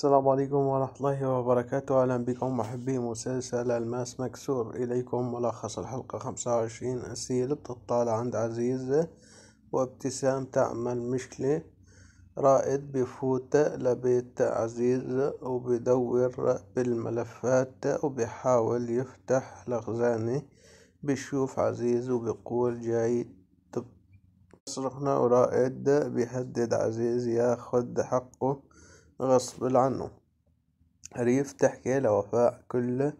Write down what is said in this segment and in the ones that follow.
السلام عليكم ورحمة الله وبركاته أهلا بكم محبي مسلسل الماس مكسور إليكم ملخص الحلقة خمسة وعشرين أسيل بتطالع عند عزيز وابتسام تعمل مشكلة رائد بفوت لبيت عزيز وبدور بالملفات وبيحاول يفتح الخزانة بيشوف عزيز وبيقول جاي تصرخنا ورائد بيهدد عزيز ياخد حقه غصب عنه ريف تحكي لوفاء كل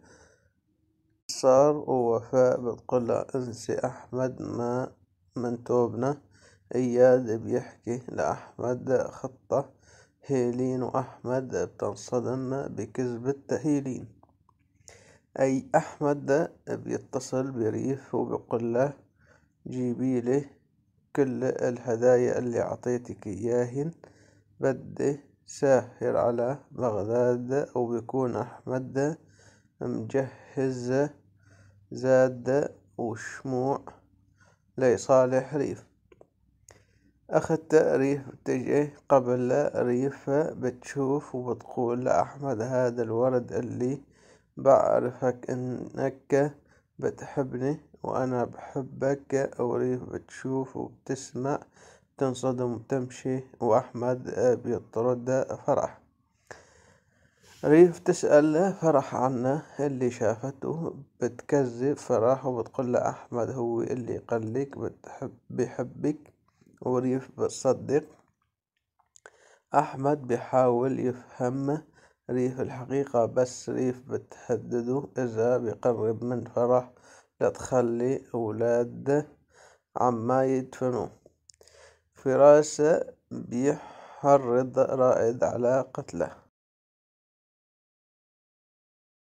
صار ووفاء بتقول انسي أحمد ما من توبنا إياد بيحكي لأحمد خطة هيلين وأحمد بتنصدم بكذبة هيلين أي أحمد بيتصل بريف وبيقول له جيبي لي كل الهدايا اللي عطيتك إياهن بدي ساحر على بغداد أو بيكون أحمد مجهز زاد وشموع لصالح ريف أخذت ريف بتجي قبل ريف بتشوف وبتقول لأحمد هذا الورد اللي بعرفك إنك بتحبني وأنا بحبك أو ريف بتشوف وبتسمع تنصدم تمشي وأحمد بيطرد فرح ريف تسأل فرح عنه اللي شافته بتكذب فرح وبتقول له أحمد هو اللي قلك بتحب بيحبك وريف بتصدق أحمد بيحاول يفهم ريف الحقيقة بس ريف بتهدده إذا بيقرب من فرح لا تخلي أولاد عما يدفنوه فراشة بيحرض رائد على قتله